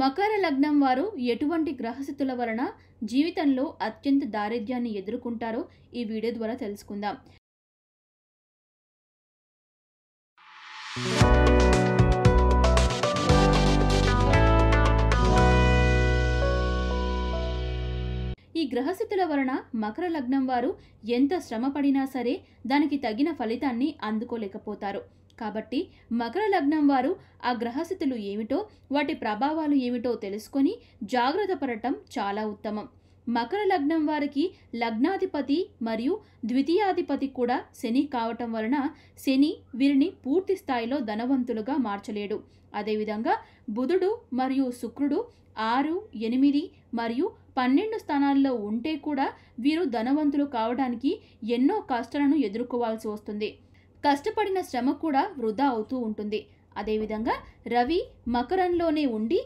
మకర లగ్నం వారు ఎటువంటి గ్రహస్థితుల వలన జీవితంలో అత్యంత దారిద్ర్యాన్ని ఎదుర్కొంటారో ఈ వీడియో ద్వారా తెలుసుకుందాం ఈ గ్రహస్థితుల వలన మకర లగ్నం వారు ఎంత శ్రమ సరే దానికి తగిన ఫలితాన్ని అందుకోలేకపోతారు కాబట్టి మకర లగ్నం వారు ఆ గ్రహస్థితులు ఏమిటో వాటి ప్రభావాలు ఏమిటో తెలుసుకొని జాగ్రత్త పడటం చాలా ఉత్తమం మకర లగ్నం వారికి లగ్నాధిపతి మరియు ద్వితీయాధిపతి కూడా శని కావటం వలన శని వీరిని పూర్తి స్థాయిలో ధనవంతులుగా మార్చలేడు అదేవిధంగా బుధుడు మరియు శుక్రుడు ఆరు ఎనిమిది మరియు పన్నెండు స్థానాల్లో ఉంటే కూడా వీరు ధనవంతులు కావడానికి ఎన్నో కష్టాలను ఎదుర్కోవాల్సి వస్తుంది కష్టపడిన శ్రమ కూడా వృధా అవుతూ ఉంటుంది అదేవిధంగా రవి మకరంలోనే ఉండి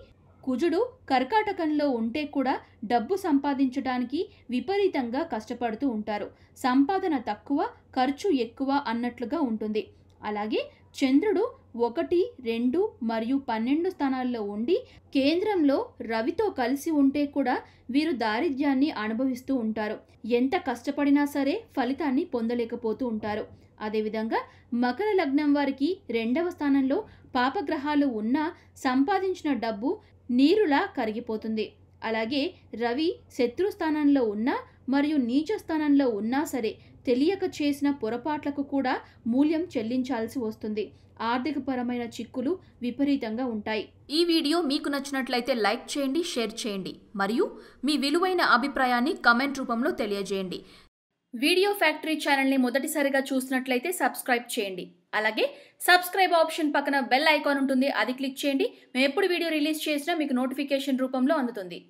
కుజుడు కర్కాటకంలో ఉంటే కూడా డబ్బు సంపాదించడానికి విపరీతంగా కష్టపడుతూ ఉంటారు సంపాదన తక్కువ ఖర్చు ఎక్కువ అన్నట్లుగా ఉంటుంది అలాగే చంద్రుడు ఒకటి రెండు మరియు పన్నెండు స్థానాల్లో ఉండి కేంద్రంలో రవితో కలిసి ఉంటే కూడా వీరు దారిద్ర్యాన్ని అనుభవిస్తూ ఉంటారు ఎంత కష్టపడినా సరే ఫలితాన్ని పొందలేకపోతూ ఉంటారు అదేవిధంగా మకర లగ్నం వారికి రెండవ స్థానంలో పాపగ్రహాలు ఉన్నా సంపాదించిన డబ్బు నీరులా కరిగిపోతుంది అలాగే రవి శత్రుస్థానంలో ఉన్నా మరియు నీచ స్థానంలో ఉన్నా సరే తెలియక చేసిన పొరపాట్లకు కూడా మూల్యం చెల్లించాల్సి వస్తుంది ఆర్థికపరమైన చిక్కులు విపరీతంగా ఉంటాయి ఈ వీడియో మీకు నచ్చినట్లయితే లైక్ చేయండి షేర్ చేయండి మరియు మీ విలువైన అభిప్రాయాన్ని కమెంట్ రూపంలో తెలియజేయండి వీడియో ఫ్యాక్టరీ ఛానల్ని మొదటిసారిగా చూసినట్లయితే సబ్స్క్రైబ్ చేయండి అలాగే సబ్స్క్రైబ్ ఆప్షన్ పక్కన బెల్ ఐకాన్ ఉంటుంది అది క్లిక్ చేయండి మేము ఎప్పుడు వీడియో రిలీజ్ చేసినా మీకు నోటిఫికేషన్ రూపంలో అందుతుంది